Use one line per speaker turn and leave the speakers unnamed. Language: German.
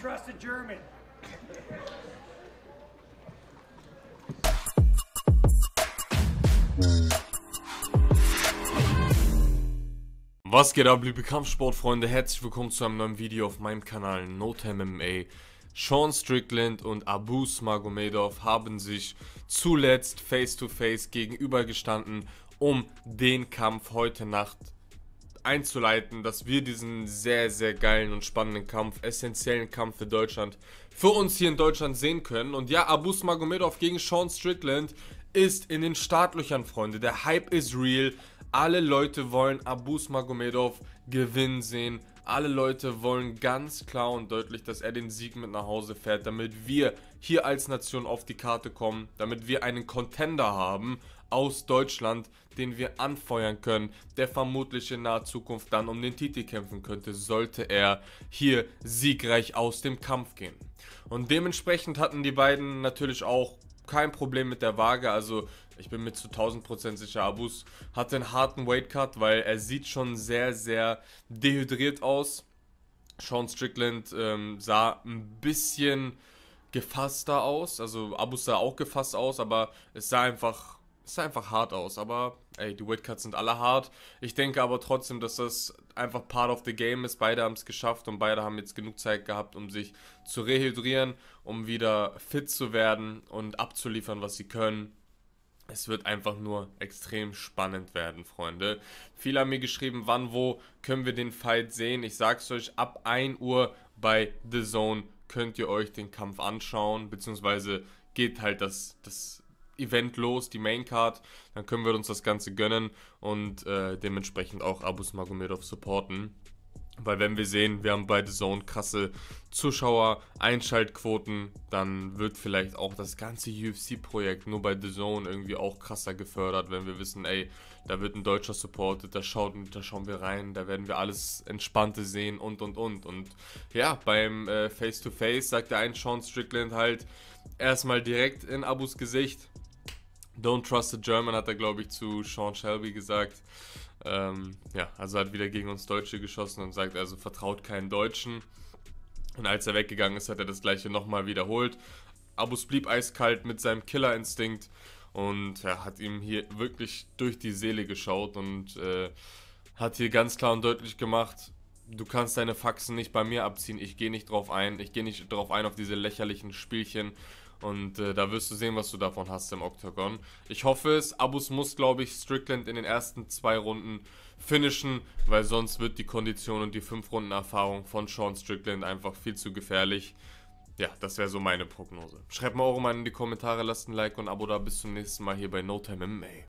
trust a German. Was geht ab, liebe Kampfsportfreunde? Herzlich willkommen zu einem neuen Video auf meinem Kanal NoTem MMA. Sean Strickland und Abu Magomedov haben sich zuletzt face-to-face -face gegenübergestanden, um den Kampf heute Nacht einzuleiten, dass wir diesen sehr, sehr geilen und spannenden Kampf, essentiellen Kampf für Deutschland, für uns hier in Deutschland sehen können. Und ja, Abus Magomedov gegen Sean Strickland ist in den Startlöchern, Freunde. Der Hype ist real. Alle Leute wollen Abus Magomedov gewinnen sehen. Alle Leute wollen ganz klar und deutlich, dass er den Sieg mit nach Hause fährt, damit wir hier als Nation auf die Karte kommen, damit wir einen Contender haben aus Deutschland, den wir anfeuern können, der vermutlich in naher Zukunft dann um den Titel kämpfen könnte, sollte er hier siegreich aus dem Kampf gehen. Und dementsprechend hatten die beiden natürlich auch kein Problem mit der Waage. Also ich bin mir zu 1000% sicher, Abus hat einen harten Weightcut, weil er sieht schon sehr, sehr dehydriert aus. Sean Strickland ähm, sah ein bisschen gefasster aus. Also Abus sah auch gefasst aus, aber es sah einfach es sah einfach hart aus, aber ey, die Wildcards sind alle hart. Ich denke aber trotzdem, dass das einfach part of the game ist. Beide haben es geschafft und beide haben jetzt genug Zeit gehabt, um sich zu rehydrieren, um wieder fit zu werden und abzuliefern, was sie können. Es wird einfach nur extrem spannend werden, Freunde. Viele haben mir geschrieben, wann, wo können wir den Fight sehen. Ich sag's euch, ab 1 Uhr bei The Zone könnt ihr euch den Kampf anschauen, beziehungsweise geht halt das, das Event los, die Main Card, dann können wir uns das Ganze gönnen und äh, dementsprechend auch Abus Magomedov supporten. Weil wenn wir sehen, wir haben bei The Zone krasse Zuschauer, Einschaltquoten, dann wird vielleicht auch das ganze UFC-Projekt nur bei The Zone irgendwie auch krasser gefördert, wenn wir wissen, ey, da wird ein Deutscher supportet, da, schaut, da schauen wir rein, da werden wir alles Entspannte sehen und, und, und. Und ja, beim äh, Face-to-Face äh, -face sagt der ein Sean Strickland halt erstmal direkt in Abus Gesicht, Don't trust the German hat er, glaube ich, zu Sean Shelby gesagt. Ähm, ja, also hat wieder gegen uns Deutsche geschossen und sagt also vertraut keinen Deutschen. Und als er weggegangen ist, hat er das gleiche nochmal wiederholt. Abus blieb eiskalt mit seinem Killerinstinkt und ja, hat ihm hier wirklich durch die Seele geschaut und äh, hat hier ganz klar und deutlich gemacht, du kannst deine Faxen nicht bei mir abziehen, ich gehe nicht drauf ein, ich gehe nicht drauf ein auf diese lächerlichen Spielchen und äh, da wirst du sehen, was du davon hast im Octagon. Ich hoffe es. Abus muss, glaube ich, Strickland in den ersten zwei Runden finishen, weil sonst wird die Kondition und die 5 Runden Erfahrung von Sean Strickland einfach viel zu gefährlich. Ja, das wäre so meine Prognose. Schreibt mal eure Meinung in die Kommentare, lasst ein Like und ein Abo da. Bis zum nächsten Mal hier bei No Time MMA.